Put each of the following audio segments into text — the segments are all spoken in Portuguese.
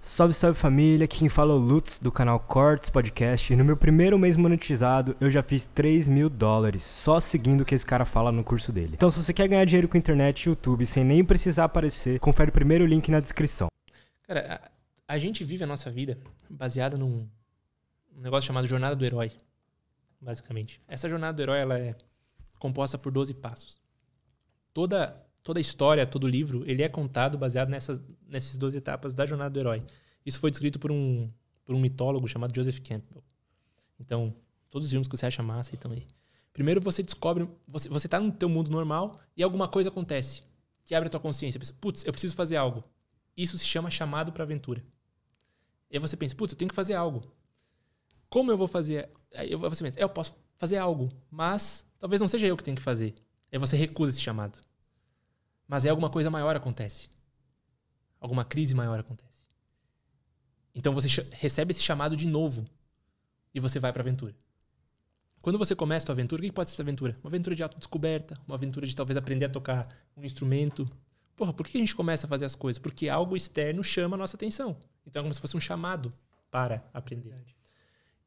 Salve, salve família, aqui quem fala é o Lutz do canal Cortes Podcast e no meu primeiro mês monetizado eu já fiz 3 mil dólares só seguindo o que esse cara fala no curso dele. Então se você quer ganhar dinheiro com internet e YouTube sem nem precisar aparecer, confere o primeiro link na descrição. Cara, a, a gente vive a nossa vida baseada num negócio chamado Jornada do Herói, basicamente. Essa Jornada do Herói ela é composta por 12 passos. Toda toda a história, todo o livro, ele é contado baseado nessas, nessas duas etapas da jornada do herói. Isso foi descrito por um, por um mitólogo chamado Joseph Campbell. Então, todos os filmes que você acha massa estão aí. Primeiro você descobre, você, você tá no teu mundo normal e alguma coisa acontece que abre a tua consciência. putz, eu preciso fazer algo. Isso se chama chamado para aventura. E aí você pensa, putz, eu tenho que fazer algo. Como eu vou fazer? Aí você pensa, é, eu posso fazer algo, mas talvez não seja eu que tenho que fazer. Aí você recusa esse chamado. Mas é alguma coisa maior acontece. Alguma crise maior acontece. Então você recebe esse chamado de novo e você vai para a aventura. Quando você começa a sua aventura, o que pode ser essa aventura? Uma aventura de autodescoberta, uma aventura de talvez aprender a tocar um instrumento. Porra, por que a gente começa a fazer as coisas? Porque algo externo chama a nossa atenção. Então é como se fosse um chamado para aprender.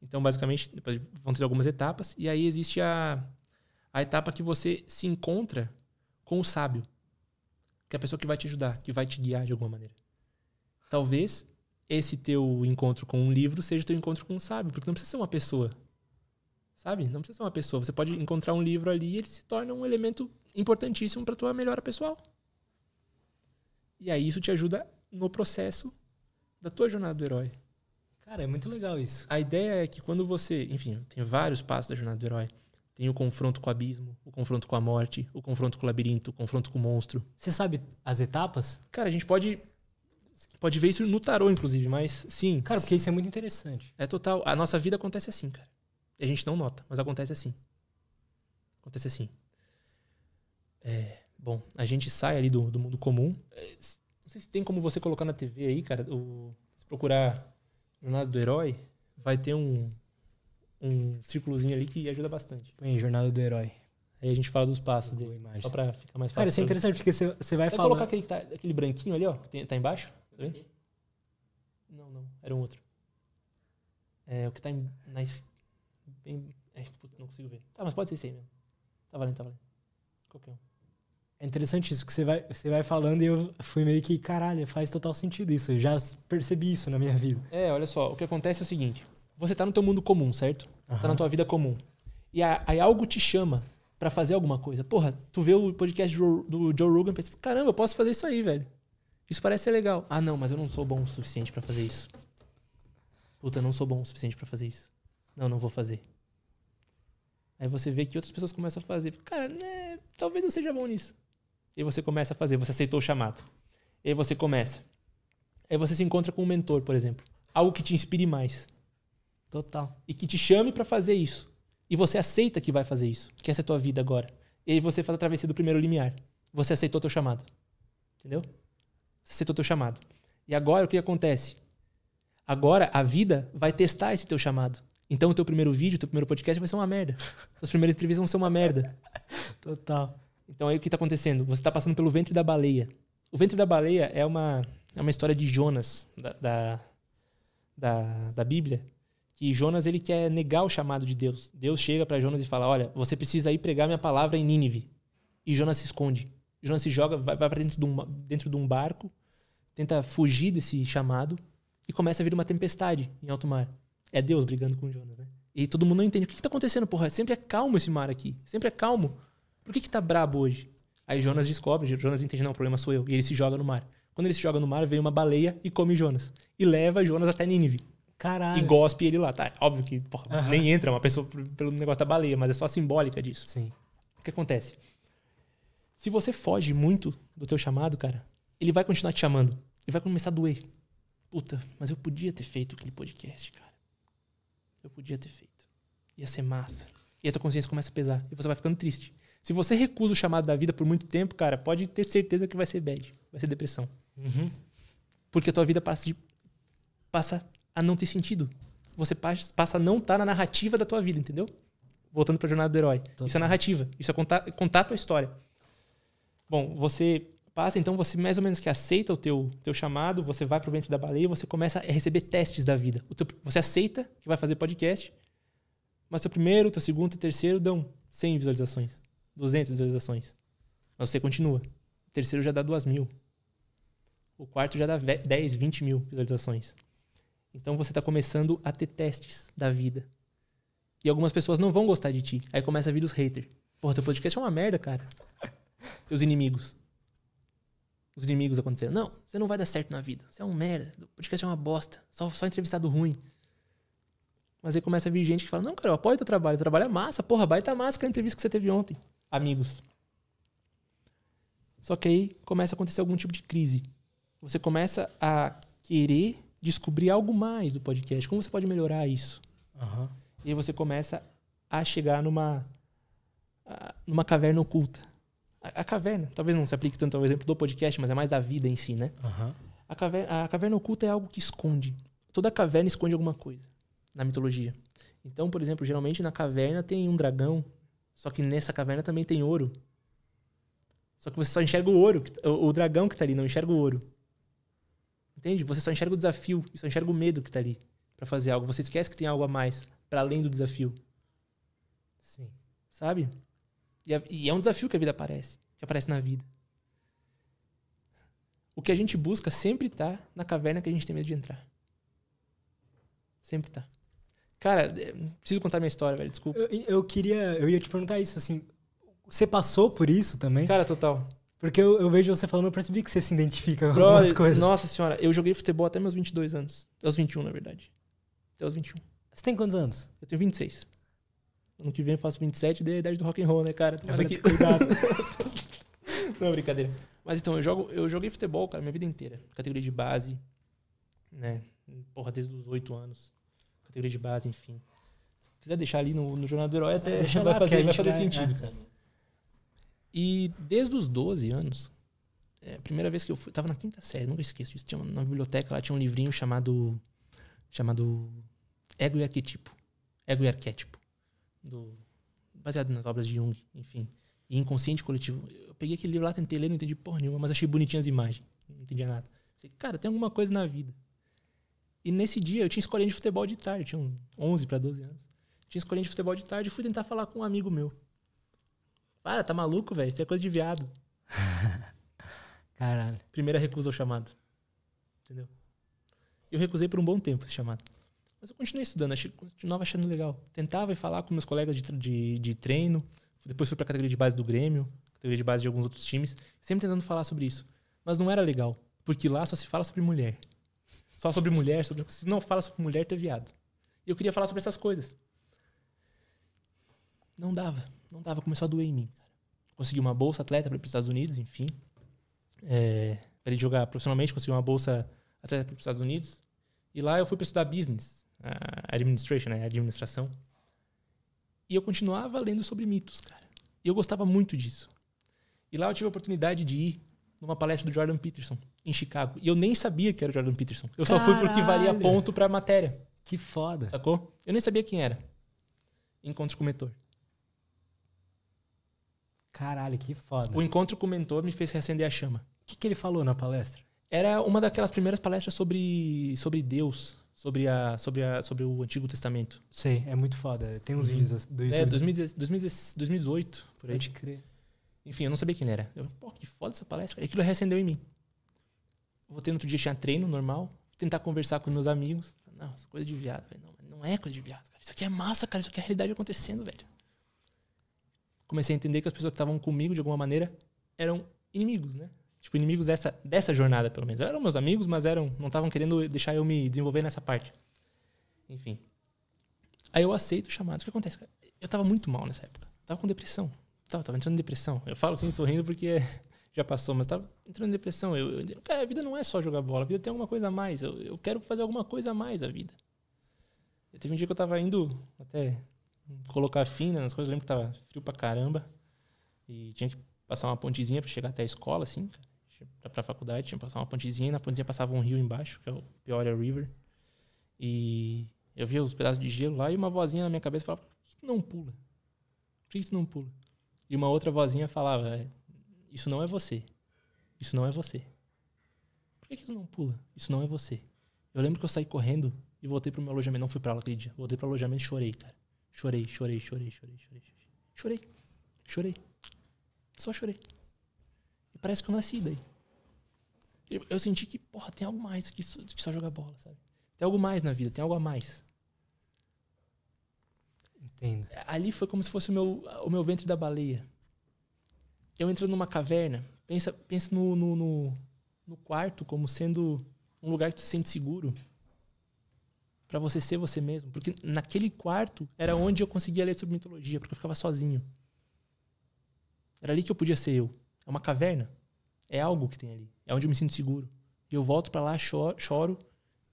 Então, basicamente, depois vão ter algumas etapas. E aí existe a, a etapa que você se encontra com o sábio que é a pessoa que vai te ajudar, que vai te guiar de alguma maneira. Talvez esse teu encontro com um livro seja teu encontro com um sábio, porque não precisa ser uma pessoa. Sabe? Não precisa ser uma pessoa. Você pode encontrar um livro ali e ele se torna um elemento importantíssimo para tua melhora pessoal. E aí isso te ajuda no processo da tua jornada do herói. Cara, é muito legal isso. A ideia é que quando você, enfim, tem vários passos da jornada do herói. Tem o confronto com o abismo, o confronto com a morte, o confronto com o labirinto, o confronto com o monstro. Você sabe as etapas? Cara, a gente pode pode ver isso no tarô, inclusive, mas sim. Cara, porque isso é muito interessante. É total. A nossa vida acontece assim, cara. A gente não nota, mas acontece assim. Acontece assim. É, bom, a gente sai ali do, do mundo comum. É, não sei se tem como você colocar na TV aí, cara. O, se procurar Jornada do Herói, vai ter um, um círculozinho ali que ajuda bastante. Põe Jornada do Herói. Aí a gente fala dos passos dele, só pra ficar mais fácil. Cara, isso é interessante, porque você, vai falar. colocar aquele, tá, aquele branquinho ali, ó, que tá embaixo? Tá Não, não, era um outro. É, o que tá em, na. Bem, é, putz, não consigo ver. Tá, mas pode ser esse aí mesmo. Tá valendo, tá valendo. Qualquer um. É interessante isso, que você vai, você vai falando e eu fui meio que, caralho, faz total sentido isso. Eu já percebi isso na minha vida. É, olha só, o que acontece é o seguinte você tá no teu mundo comum, certo? Uhum. Tá na tua vida comum. E aí algo te chama para fazer alguma coisa. Porra, tu vê o podcast do Joe Rogan e pensa, caramba, eu posso fazer isso aí, velho. Isso parece ser legal. Ah, não, mas eu não sou bom o suficiente para fazer isso. Puta, eu não sou bom o suficiente para fazer isso. Não, não vou fazer. Aí você vê que outras pessoas começam a fazer. Cara, né, talvez eu seja bom nisso. E você começa a fazer, você aceitou o chamado. E aí você começa. Aí você se encontra com um mentor, por exemplo. Algo que te inspire mais. Total. E que te chame para fazer isso. E você aceita que vai fazer isso, que essa é a tua vida agora. E aí você faz a travessia do primeiro limiar. Você aceitou teu chamado. Entendeu? Você aceitou teu chamado. E agora o que acontece? Agora a vida vai testar esse teu chamado. Então o teu primeiro vídeo, o teu primeiro podcast vai ser uma merda. As primeiras entrevistas vão ser uma merda. Total. Então aí o que está acontecendo? Você está passando pelo ventre da baleia. O ventre da baleia é uma, é uma história de Jonas, da, da, da, da Bíblia, que Jonas ele quer negar o chamado de Deus. Deus chega para Jonas e fala: "Olha, você precisa ir pregar minha palavra em Nínive". E Jonas se esconde. Jonas se joga, vai, vai para dentro de um dentro de um barco, tenta fugir desse chamado e começa a vir uma tempestade em alto mar. É Deus brigando com Jonas, né? E todo mundo não entende o que está acontecendo, porra. Sempre é calmo esse mar aqui, sempre é calmo. Por que que tá brabo hoje? Aí Jonas descobre, Jonas entende, não, o problema sou eu. E ele se joga no mar. Quando ele se joga no mar, vem uma baleia e come Jonas. E leva Jonas até Nínive. Caralho. E gospe ele lá, tá? Óbvio que porra, uhum. nem entra uma pessoa pelo negócio da baleia, mas é só simbólica disso. Sim. O que acontece? Se você foge muito do teu chamado, cara, ele vai continuar te chamando. E vai começar a doer. Puta, mas eu podia ter feito aquele podcast, cara. Eu podia ter feito. Ia ser massa. E a tua consciência começa a pesar. E você vai ficando triste. Se você recusa o chamado da vida por muito tempo, cara, pode ter certeza que vai ser bad. Vai ser depressão. Uhum. Porque a tua vida passa de, passa a não ter sentido. Você passa a não estar tá na narrativa da tua vida, entendeu? Voltando para a jornada do herói. Tô isso bem. é narrativa. Isso é contar, contar a tua história. Bom, você passa, então você mais ou menos que aceita o teu, teu chamado, você vai para o ventre da baleia, você começa a receber testes da vida. Teu, você aceita que vai fazer podcast, mas teu primeiro, teu segundo, teu terceiro dão 100 visualizações, 200 visualizações. Mas você continua. O terceiro já dá 2 mil. O quarto já dá 10, 20 mil visualizações. Então você está começando a ter testes da vida. E algumas pessoas não vão gostar de ti. Aí começa a vir os haters. Porra, teu podcast é uma merda, cara. Teus inimigos. Os inimigos acontecendo. Não, você não vai dar certo na vida. Você é um merda. O podcast é uma bosta. Só, só entrevistado ruim. Mas aí começa a vir gente que fala: Não, cara, eu apoio teu trabalho. O trabalho é massa. Porra, baita massa que a entrevista que você teve ontem. Amigos. Só que aí começa a acontecer algum tipo de crise. Você começa a querer descobrir algo mais do podcast. Como você pode melhorar isso? Uhum. E aí você começa a chegar numa, numa caverna oculta. A, a, caverna, talvez não se aplique tanto ao exemplo do podcast, mas é mais da vida em si, né? Uhum. A, caverna, a caverna oculta é algo que esconde. Toda caverna esconde alguma coisa na mitologia. Então, por exemplo, geralmente na caverna tem um dragão, só que nessa caverna também tem ouro. Só que você só enxerga o ouro, o, o dragão que está ali, não enxerga o ouro. Entende? Você só enxerga o desafio, só enxerga o medo que tá ali para fazer algo. Você esquece que tem algo a mais, para além do desafio. Sim. Sabe? E é, e é um desafio que a vida aparece, que aparece na vida. O que a gente busca sempre tá na caverna que a gente tem medo de entrar. Sempre tá. Cara, é, preciso contar minha história, velho. Desculpa. Eu, eu, queria. Eu ia te perguntar isso, assim. Você passou por isso também? Cara, total. Porque eu, eu, vejo você falando, eu percebi que você se identifica com Bro, coisas. Nossa senhora, eu joguei futebol até meus 22 anos. Até os 21, na verdade. Até os 21. Você tem quantos anos? Eu tenho 26. Ano que vem eu faço 27, daí a é idade do rock and roll, né, cara? Tomara que... Cuidado. Não, brincadeira. Mas então, eu, jogo, eu joguei futebol, cara, minha vida inteira. Categoria de base, né? Porra, desde os 8 anos. Categoria de base, enfim. Se quiser deixar ali no, no Jornal do Herói, até vai, lá, fazer, vai fazer vai, sentido, é. cara. E desde os 12 anos, é, a primeira vez que eu fui, tava na quinta série, nunca esqueço disso. Tinha uma, na biblioteca lá tinha um livrinho chamado chamado Ego e Arquetipo. Ego e Arquétipo. Do, baseado nas obras de Jung, enfim. E Inconsciente Coletivo. Eu peguei aquele livro lá, tentei ler, não entendi porra nenhuma, mas achei bonitinhas as imagens. Não entendia nada. Falei, cara, tem alguma coisa na vida. E nesse dia eu tinha escolinha de futebol de tarde, tinha 11 para 12 anos. tinha escolinha de futebol de tarde e fui tentar falar com um amigo meu. Para, tá maluco, velho? Isso é coisa de viado. Caralho. Primeira recusa ao chamado. Entendeu? Eu recusei por um bom tempo esse chamado. Mas eu continuei estudando, achei, continuava achando legal. Tentava falar com meus colegas de, de, de treino, depois fui pra categoria de base do Grêmio, categoria de base de alguns outros times, sempre tentando falar sobre isso. Mas não era legal, porque lá só se fala sobre mulher. Só sobre mulher, sobre, se não fala sobre mulher, tu é viado. E eu queria falar sobre essas coisas. Não dava, não dava. Começou a doer em mim. Consegui uma bolsa atleta para ir para os Estados Unidos, enfim. É, para ele jogar profissionalmente, consegui uma bolsa atleta para os Estados Unidos. E lá eu fui para estudar business, administration, né? administração. E eu continuava lendo sobre mitos, cara. E eu gostava muito disso. E lá eu tive a oportunidade de ir numa palestra do Jordan Peterson, em Chicago. E eu nem sabia que era o Jordan Peterson. Eu Caralho. só fui porque valia ponto a matéria. Que foda. Sacou? Eu nem sabia quem era. Encontro com o mentor. Caralho, que foda. O encontro com o mentor me fez reacender a chama. O que, que ele falou na palestra? Era uma daquelas primeiras palestras sobre, sobre Deus, sobre, a, sobre, a, sobre o Antigo Testamento. Sei, é muito foda. Tem uns uhum. vídeos do é, YouTube. É, 2018, por aí. Pode crer. Enfim, eu não sabia quem era. Eu, pô, que foda essa palestra. Aquilo reacendeu em mim. Voltei no outro dia, tinha treino normal. Tentar conversar com meus amigos. Não, coisa de viado. não, não é coisa de viado, cara. Isso aqui é massa, cara. Isso aqui é a realidade acontecendo, velho comecei a entender que as pessoas que estavam comigo, de alguma maneira, eram inimigos, né? Tipo, inimigos dessa, dessa jornada, pelo menos. Eram meus amigos, mas eram não estavam querendo deixar eu me desenvolver nessa parte. Enfim. Aí eu aceito o chamado. O que acontece? Eu tava muito mal nessa época. Eu tava com depressão. Eu tava, tava entrando em depressão. Eu falo assim, sorrindo, porque é, já passou, mas tava entrando em depressão. Eu, eu, cara, a vida não é só jogar bola. A vida tem alguma coisa a mais. Eu, eu quero fazer alguma coisa a mais da vida. Eu teve um dia que eu tava indo até colocar fim né, nas coisas. Eu lembro que tava frio pra caramba. E tinha que passar uma pontezinha para chegar até a escola, assim, cara. Pra faculdade, tinha que passar uma pontezinha. E na pontezinha passava um rio embaixo, que é o Peoria River. E eu via os pedaços de gelo lá e uma vozinha na minha cabeça falava: Por que não pula? Por que isso não pula? E uma outra vozinha falava: é, Isso não é você. Isso não é você. Por que isso não pula? Isso não é você. Eu lembro que eu saí correndo e voltei pro meu alojamento. Não fui pra lá aquele dia. Voltei pro alojamento e chorei, cara. Chorei, chorei, chorei, chorei, chorei. Chorei, chorei. Só chorei. E parece que eu nasci daí. Eu, eu senti que, porra, tem algo mais que só, que só jogar bola, sabe? Tem algo mais na vida, tem algo a mais. Entendo. É, ali foi como se fosse o meu, o meu ventre da baleia. Eu entro numa caverna, pensa, pensa no, no, no, no quarto como sendo um lugar que tu se sente seguro para você ser você mesmo. Porque naquele quarto era onde eu conseguia ler sobre mitologia, porque eu ficava sozinho. Era ali que eu podia ser eu. É uma caverna. É algo que tem ali. É onde eu me sinto seguro. E eu volto para lá, choro, choro.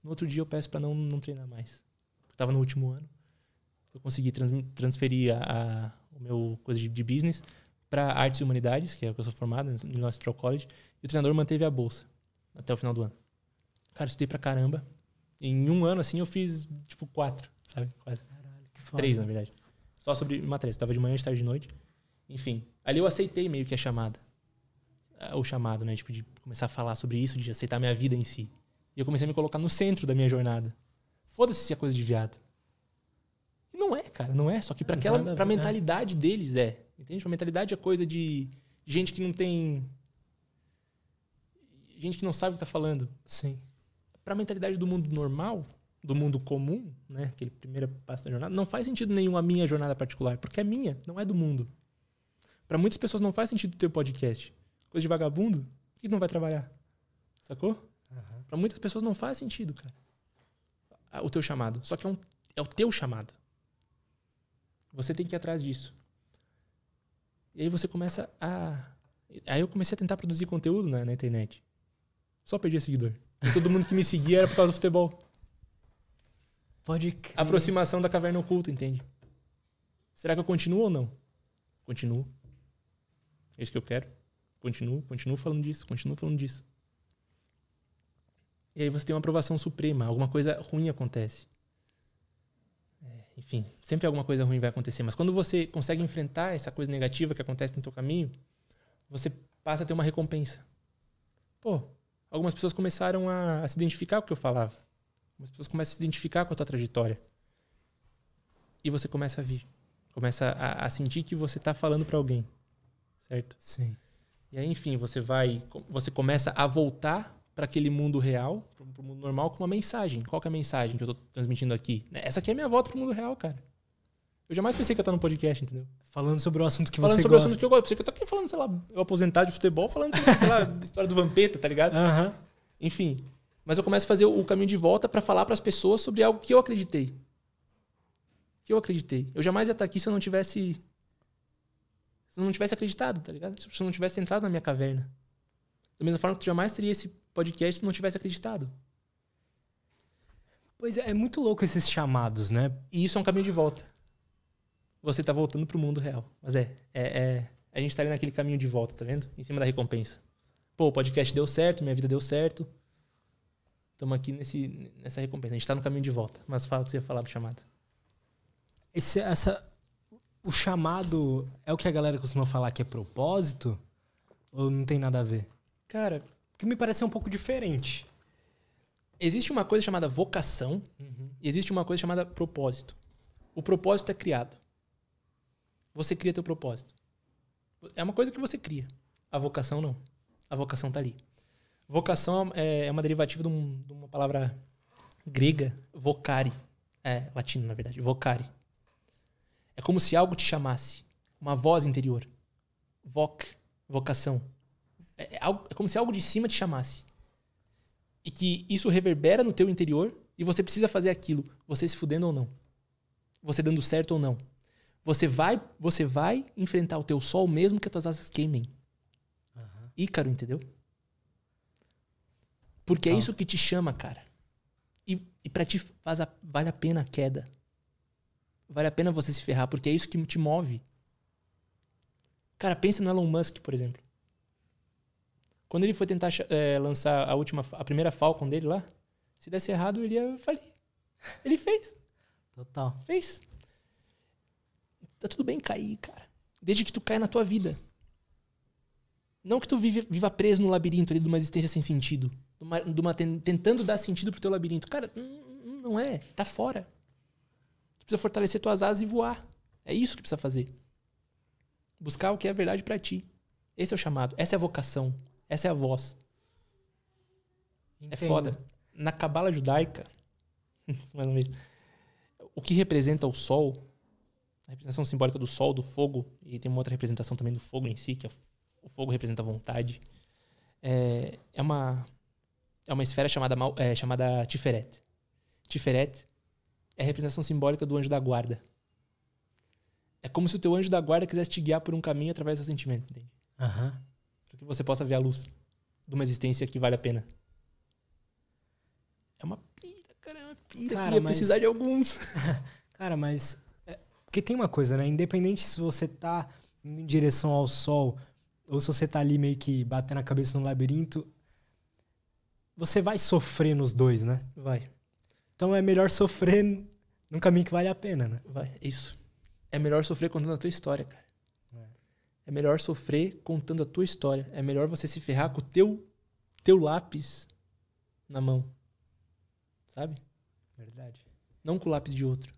No outro dia eu peço para não, não treinar mais. Eu tava no último ano. Eu consegui trans, transferir a, a, o meu coisa de, de business para artes e humanidades, que é o que eu sou formado né, no nosso College. E o treinador manteve a bolsa até o final do ano. Cara, eu estudei pra caramba, em um ano, assim, eu fiz, tipo, quatro, sabe? Quase. Caralho, que foda. Três, na verdade. Só sobre matérias. Tava de manhã, de tarde, de noite. Enfim, ali eu aceitei meio que a chamada. Ah, o chamado, né? Tipo, de começar a falar sobre isso, de aceitar a minha vida em si. E eu comecei a me colocar no centro da minha jornada. Foda-se se é coisa de viado. E não é, cara, não é. Só que pra, é, aquela, pra é. mentalidade deles é. Entende? Pra mentalidade é coisa de gente que não tem. Gente que não sabe o que tá falando. Sim para a mentalidade do mundo normal, do mundo comum, né, aquele primeiro passo da jornada, não faz sentido nenhum a minha jornada particular, porque é minha, não é do mundo. Para muitas pessoas não faz sentido ter podcast. Coisa de vagabundo, que não vai trabalhar. Sacou? Uhum. Para muitas pessoas não faz sentido, cara. O teu chamado. Só que é, um, é o teu chamado. Você tem que ir atrás disso. E aí você começa a. Aí eu comecei a tentar produzir conteúdo na, na internet. Só perdi seguidor. E todo mundo que me seguia era por causa do futebol. Pode crer. Aproximação da caverna oculta, entende? Será que eu continuo ou não? Continuo. É isso que eu quero. Continuo, continuo falando disso, continuo falando disso. E aí você tem uma aprovação suprema, alguma coisa ruim acontece. É, enfim, sempre alguma coisa ruim vai acontecer, mas quando você consegue enfrentar essa coisa negativa que acontece no teu caminho, você passa a ter uma recompensa. Pô, algumas pessoas começaram a, a se identificar com o que eu falava. Algumas pessoas começam a se identificar com a tua trajetória. E você começa a vir. Começa a, a sentir que você está falando para alguém. Certo? Sim. E aí, enfim, você vai. Você começa a voltar para aquele mundo real, para o mundo normal, com uma mensagem. Qual é a mensagem que eu estou transmitindo aqui? Essa aqui é a minha volta para o mundo real, cara. Eu jamais pensei que eu estar no podcast, entendeu? Falando sobre um assunto que falando você gosta. Falando sobre um assunto que eu gosto. Pensei que eu tô aqui falando, sei lá, eu aposentado de futebol, falando sobre, sei lá, história do Vampeta, tá ligado? Uhum. Enfim. Mas eu começo a fazer o caminho de volta para falar para as pessoas sobre algo que eu acreditei. Que eu acreditei. Eu jamais ia estar aqui se eu não tivesse. Se eu não tivesse acreditado, tá ligado? Se eu não tivesse entrado na minha caverna. Da mesma forma que tu jamais teria esse podcast se não tivesse acreditado. Pois é, é muito louco esses chamados, né? E isso é um caminho de volta você tá voltando pro mundo real. Mas é, é, é a gente tá ali naquele caminho de volta, tá vendo? Em cima da recompensa. Pô, o podcast deu certo, minha vida deu certo. Estamos aqui nesse, nessa recompensa. A gente está no caminho de volta. Mas fala o que você ia falar do chamado. Esse, essa, o chamado é o que a galera costuma falar que é propósito? Ou não tem nada a ver? Cara, que me parece um pouco diferente. Existe uma coisa chamada vocação uhum. e existe uma coisa chamada propósito. O propósito é criado. Você cria teu propósito. É uma coisa que você cria. A vocação não. A vocação tá ali. Vocação é, é uma derivativa de, um, de uma palavra grega, vocare. É, latino, na verdade. Vocare. É como se algo te chamasse. Uma voz interior. Voc, vocação. É, é, algo, é como se algo de cima te chamasse. E que isso reverbera no teu interior e você precisa fazer aquilo, você se fudendo ou não. Você dando certo ou não você vai, você vai enfrentar o teu sol mesmo que as tuas asas queimem. Uhum. Ícaro, entendeu? Porque então. é tá. isso que te chama, cara. E, e pra ti faz a, vale a pena a queda. Vale a pena você se ferrar, porque é isso que te move. Cara, pensa no Elon Musk, por exemplo. Quando ele foi tentar é, lançar a última, a primeira Falcon dele lá, se desse errado, ele ia falir. Ele fez. Total. Fez. Tá tudo bem cair, cara. Desde que tu caia na tua vida. Não que tu viva, preso no labirinto ali de uma existência sem sentido. De uma, de uma, tentando dar sentido pro teu labirinto. Cara, hum, hum, não é. Tá fora. Tu precisa fortalecer tuas asas e voar. É isso que precisa fazer. Buscar o que é verdade para ti. Esse é o chamado. Essa é a vocação. Essa é a voz. É Entendo. É foda. Na cabala judaica, o que representa o sol a representação simbólica do sol, do fogo, e tem uma outra representação também do fogo em si, que é, o fogo representa a vontade. É, é, uma, é uma esfera chamada, é, chamada Tiferet. Tiferet é a representação simbólica do anjo da guarda. É como se o teu anjo da guarda quisesse te guiar por um caminho através do seu sentimento, entende? Uhum. Para que você possa ver a luz de uma existência que vale a pena. É uma pira, cara, é uma pira cara, que ia mas... precisar de alguns. cara, mas porque tem uma coisa, né? Independente se você tá indo em direção ao sol ou se você tá ali meio que batendo a cabeça no labirinto, você vai sofrer nos dois, né? Vai. Então é melhor sofrer num caminho que vale a pena, né? Vai, isso. É melhor sofrer contando a tua história, cara. É, é melhor sofrer contando a tua história. É melhor você se ferrar com o teu, teu lápis na mão. Sabe? Verdade. Não com o lápis de outro.